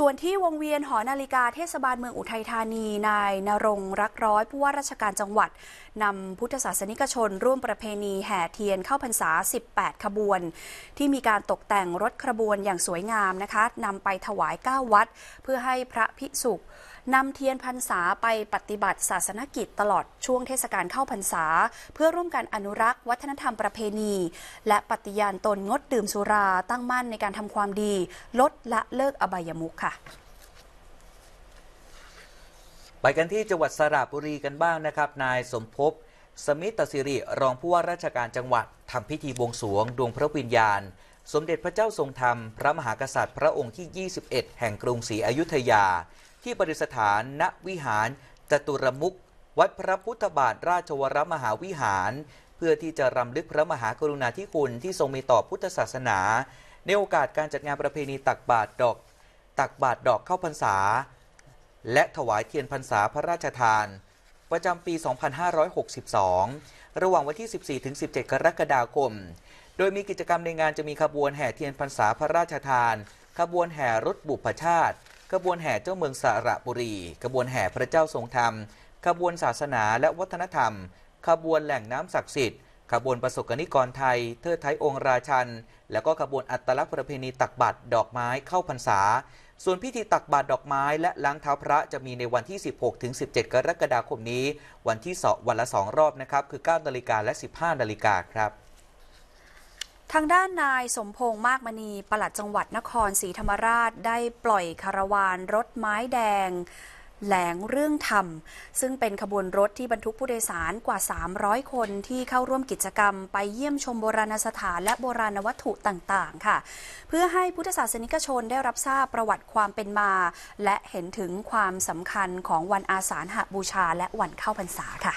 ส่วนที่วงเวียนหอนาฬิกาเทศบาลเมืองอุทัยธานี นายนรงรักร้อยผู้ว่าราชการจังหวัดนำพุทธศาสนิกชนร่วมประเพณีแห่เทียนเข้าพรรษา 18 ขบวน ที่มีการตกแต่งรถขบวนอย่างสวยงามนะคะนำไปถวาย9วัดเพื่อให้พระภิกษุนำเทียนพรรษาไปปฏิบัติศาสนกิจตลอดช่วงเทศกาลเข้าพรรษา เพื่อร่วมกันอนุรักษ์วัฒนธรรมประเพณี และปฏิญาณตนงดดื่มสุราตั้งมั่นในการทำความดี ลดละเลิกอบายมุขค่ะ ไปกันที่จังหวัดสระบุรีกันบ้างนะครับ นายสมภพสมิตสิริรองผู้ว่าราชการจังหวัดทำพิธีบวงสรวง ดวงพระวิญญาณสมเด็จพระเจ้าทรงธรรม พระมหากษัตริย์พระองค์ที่ 21 แห่งกรุงศรีอยุธยา ที่ประดิษฐานณวิหารจตุรมุก วัดพระพุทธบาท ราชวรมหาวิหาร เพื่อที่จะรำลึกพระมหากรุณาธิคุณที่ทรงมีต่อพุทธศาสนา ในโอกาสการจัดงานประเพณีตักบาตรดอก ตักบาตรดอกเข้าพรรษา และถวายเทียนพรรษาพระราชทาน ประจำปี 2562 ระหว่างวันที่ 14-17 กรกฎาคมโดยมีกิจกรรมในงานจะมีขบวนแห่เทียนพรรษาพระราชทาน ขบวนแห่รถบุพชาติ ขบวนแห่เจ้าเมืองสระบุรี ขบวนแห่พระเจ้าทรงธรรม ขบวนศาสนาและวัฒนธรรม ขบวนแหล่งน้ำศักดิ์สิทธิ์ ขบวนประสบกนิกรไทย เทิดไทยองค์ราชัน แล้วก็ขบวนอัตลักษณ์ประเพณีตักบาตรดอกไม้เข้าพรรษา ส่วนพิธีตักบาตรดอกไม้และล้างเท้าพระจะมีในวันที่ 16-17 กรกฎาคมนี้ วันที่สองวันละสองรอบนะครับ คือ9นาฬิกาและ 15 นาฬิกาครับทางด้านนายสมพงษ์มากมณีปลัดจังหวัดนครศรีธรรมราชได้ปล่อยคาราวานรถไม้แดง แหลงเรื่องธรรม ซึ่งเป็นขบวนรถที่บรรทุกผู้โดยสารกว่า 300 คนที่เข้าร่วมกิจกรรมไปเยี่ยมชมโบราณสถานและโบราณวัตถุต่างๆ ค่ะ เพื่อให้พุทธศาสนิกชนได้รับทราบประวัติความเป็นมา และเห็นถึงความสำคัญของวันอาสาฬหบูชาและวันเข้าพรรษาค่ะ